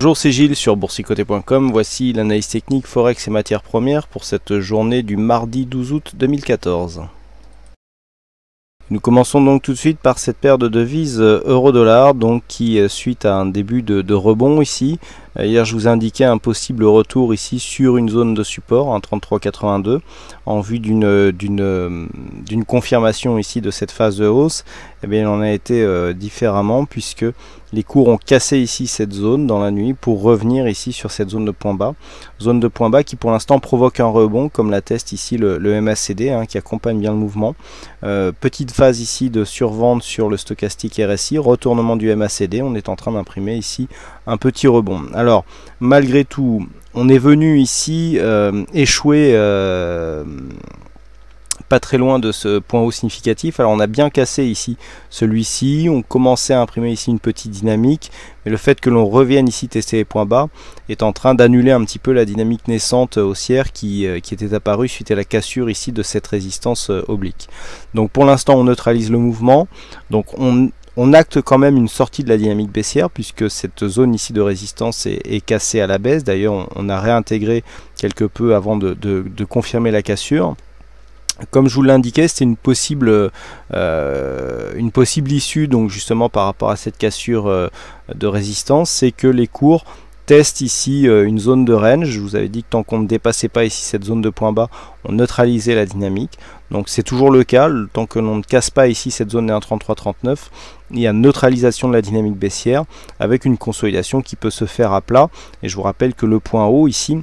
Bonjour, c'est Gilles sur boursicoté.com. Voici l'analyse technique Forex et matières premières pour cette journée du mardi 12 août 2014. Nous commençons donc tout de suite par cette paire de devises euh, euro-dollar, donc qui, euh, suite à un début de rebond ici, euh, hier, je vous indiquais un possible retour ici sur une zone de support, un 33,82, en vue d'une confirmation ici de cette phase de hausse. Eh bien, il en a été euh, différemment puisque les cours ont cassé ici cette zone dans la nuit pour revenir ici sur cette zone de point bas. Zone de point bas qui pour l'instant provoque un rebond comme l'atteste ici le, MACD hein, qui accompagne bien le mouvement. Euh, petite phase ici de survente sur le stochastique RSI, retournement du MACD. On est en train d'imprimer ici un petit rebond. Alors, malgré tout, on est venu ici euh, échouer euh, pas très loin de ce point haut significatif. Alors on a bien cassé ici celui-ci, on commençait à imprimer ici une petite dynamique, mais le fait que l'on revienne ici tester les points bas est en train d'annuler un petit peu la dynamique naissante haussière qui, euh, qui, était apparue suite à la cassure ici de cette résistance oblique. Donc pour l'instant on neutralise le mouvement, donc on on acte quand même une sortie de la dynamique baissière puisque cette zone ici de résistance est, cassée à la baisse. D'ailleurs, on, a réintégré quelque peu avant de, confirmer la cassure comme je vous l'indiquais, c'est une possible, euh, une possible issue, donc justement par rapport à cette cassure euh, de résistance, c'est que les cours testent ici euh, une zone de range. Je vous avais dit que tant qu'on ne dépassait pas ici cette zone de point bas, on neutralisait la dynamique. Donc c'est toujours le cas, tant que l'on ne casse pas ici cette zone des 1.33.39, il y a neutralisation de la dynamique baissière avec une consolidation qui peut se faire à plat. Et je vous rappelle que le point haut ici,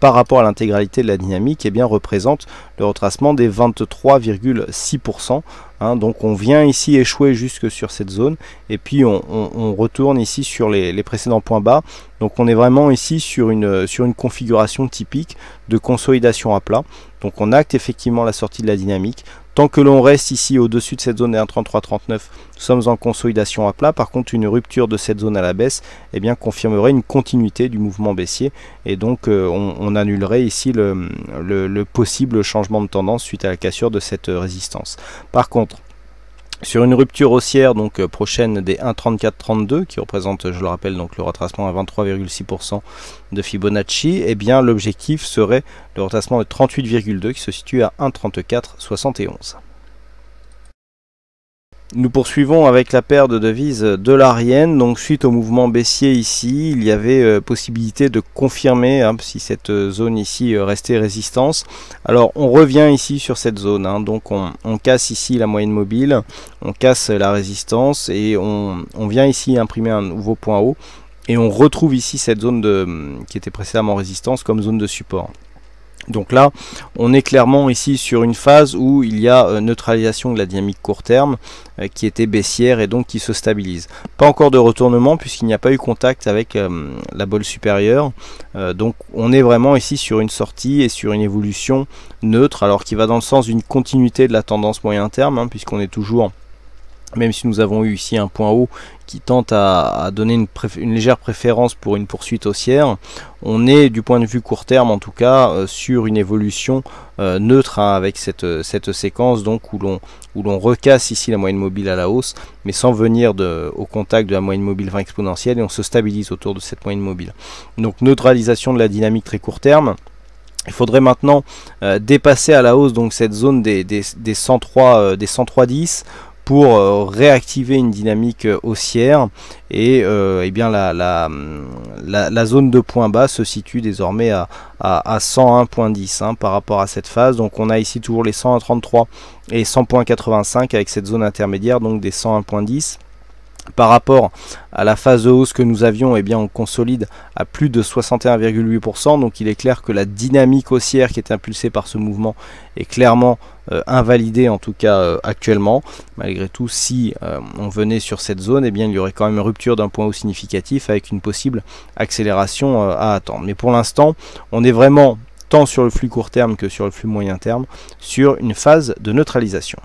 par rapport à l'intégralité de la dynamique, eh bien, représente le retracement des 23,6%. Hein, donc on vient ici échouer jusque sur cette zone et puis on, retourne ici sur les, précédents points bas. Donc on est vraiment ici sur sur une configuration typique de consolidation à plat. Donc on acte effectivement la sortie de la dynamique. Tant que l'on reste ici au-dessus de cette zone des 1,3339, nous sommes en consolidation à plat. Par contre, une rupture de cette zone à la baisse eh bien, confirmerait une continuité du mouvement baissier. Et donc, euh, on, annulerait ici le possible changement de tendance suite à la cassure de cette euh, résistance. Par contre, sur une rupture haussière donc euh, prochaine des 1,3432 qui représente, je le rappelle, donc le retracement à 23,6% de Fibonacci, eh bien l'objectif serait le retracement de 38,2 qui se situe à 1,3471. Nous poursuivons avec la paire de devises de l'Arienne. Donc suite au mouvement baissier ici, il y avait euh, possibilité de confirmer hein, si cette euh, zone ici euh, restait résistance. Alors on revient ici sur cette zone. Hein. donc on, casse ici la moyenne mobile, on casse la résistance et on, vient ici imprimer un nouveau point haut. Et on retrouve ici cette zone qui était précédemment résistance comme zone de support. Donc là, on est clairement ici sur une phase où il y a euh, neutralisation de la dynamique court terme euh, qui était baissière et donc qui se stabilise. Pas encore de retournement puisqu'il n'y a pas eu contact avec euh, la bolle supérieure. donc on est vraiment ici sur une sortie et sur une évolution neutre alors qui va dans le sens d'une continuité de la tendance moyen terme hein, puisqu'on est toujours même si nous avons eu ici un point haut qui tente à, donner une, légère préférence pour une poursuite haussière, on est du point de vue court terme en tout cas euh, sur une évolution euh, neutre hein, avec cette, cette, séquence donc où l'on où l'on recasse ici la moyenne mobile à la hausse mais sans venir de, au contact de la moyenne mobile 20 exponentielle et on se stabilise autour de cette moyenne mobile. Donc neutralisation de la dynamique très court terme. Il faudrait maintenant euh, dépasser à la hausse donc cette zone des, des, 103 des 103 10 pour euh, réactiver une dynamique euh, haussière et, euh, eh bien la, la, zone de points bas se situe désormais à, à, 101.10 hein, par rapport à cette phase donc on a ici toujours les 133 et 100.85 avec cette zone intermédiaire donc des 101.10 par rapport à la phase de hausse que nous avions, eh bien, on consolide à plus de 61,8%. Donc il est clair que la dynamique haussière qui est impulsée par ce mouvement est clairement euh, invalidée, en tout cas euh, actuellement. Malgré tout, si euh, on venait sur cette zone, eh bien, il y aurait quand même une rupture d'un point haut significatif avec une possible accélération à attendre. Mais pour l'instant, on est vraiment tant sur le flux court terme que sur le flux moyen terme sur une phase de neutralisation.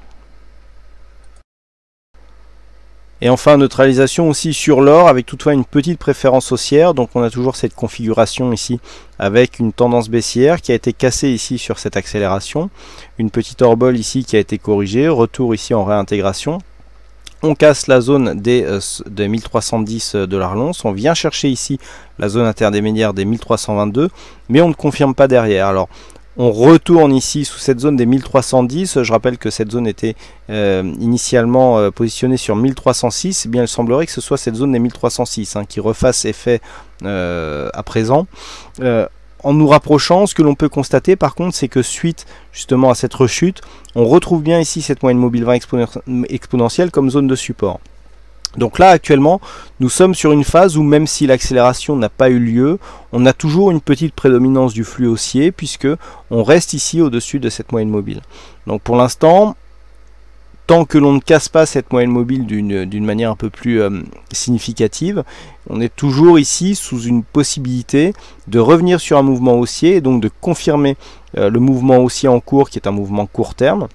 Et enfin neutralisation aussi sur l'or avec toutefois une petite préférence haussière. Donc on a toujours cette configuration ici avec une tendance baissière qui a été cassée ici sur cette accélération. Une petite orbole ici qui a été corrigée. Retour ici en réintégration. On casse la zone des, 1310 euh, de euh, l'once. On vient chercher ici la zone intermédiaire des 1322. Mais on ne confirme pas derrière. Alors on retourne ici sous cette zone des 1310. Je rappelle que cette zone était euh, initialement euh, positionnée sur 1306. Eh bien, il semblerait que ce soit cette zone des 1306 hein, qui refasse effet euh, à présent. en nous rapprochant, ce que l'on peut constater par contre, c'est que suite justement à cette rechute, on retrouve bien ici cette moyenne mobile 20 exponentielle comme zone de support. Donc là actuellement nous sommes sur une phase où même si l'accélération n'a pas eu lieu, on a toujours une petite prédominance du flux haussier puisque on reste ici au-dessus de cette moyenne mobile. Donc pour l'instant, tant que l'on ne casse pas cette moyenne mobile d'une manière un peu plus euh, significative, on est toujours ici sous une possibilité de revenir sur un mouvement haussier et donc de confirmer euh, le mouvement haussier en cours qui est un mouvement court terme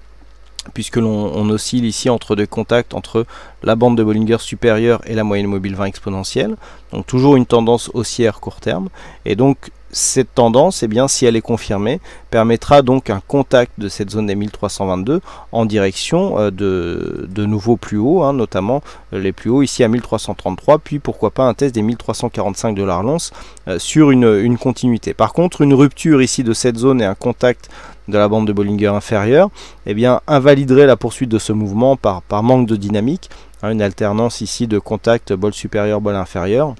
puisque l'on oscille ici entre deux contacts entre la bande de Bollinger supérieure et la moyenne mobile 20 exponentielle, donc toujours une tendance haussière court terme, et donc cette tendance, et eh bien, si elle est confirmée, permettra donc un contact de cette zone des 1322 en direction euh, de, de nouveaux plus hauts, hein, notamment euh, les plus hauts ici à 1333, puis pourquoi pas un test des 1345 dollars l'once relance sur une, une continuité. Par contre, une rupture ici de cette zone et un contact de la bande de Bollinger inférieure, eh bien, invaliderait la poursuite de ce mouvement par, par manque de dynamique, hein, une alternance ici de contact bol supérieur, bol inférieur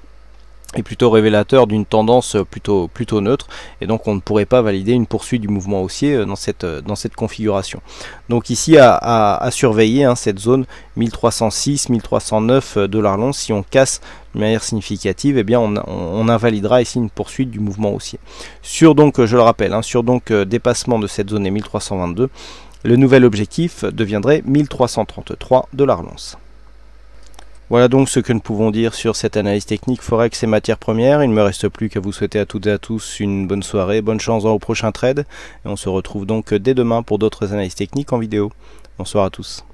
est plutôt révélateur d'une tendance euh, plutôt, plutôt neutre et donc on ne pourrait pas valider une poursuite du mouvement haussier euh, dans cette, euh, dans cette configuration. Donc ici à, surveiller hein, cette zone 1306-1309 dollars long si on casse de manière significative, et eh bien on, invalidera ici une poursuite du mouvement haussier. Sur donc, je le rappelle, hein, sur donc dépassement de cette zone et 1322, le nouvel objectif deviendrait 1333 dollars l'once. Voilà donc ce que nous pouvons dire sur cette analyse technique Forex et matières premières. Il ne me reste plus qu'à vous souhaiter à toutes et à tous une bonne soirée, bonne chance au prochain trade. Et on se retrouve donc dès demain pour d'autres analyses techniques en vidéo. Bonsoir à tous.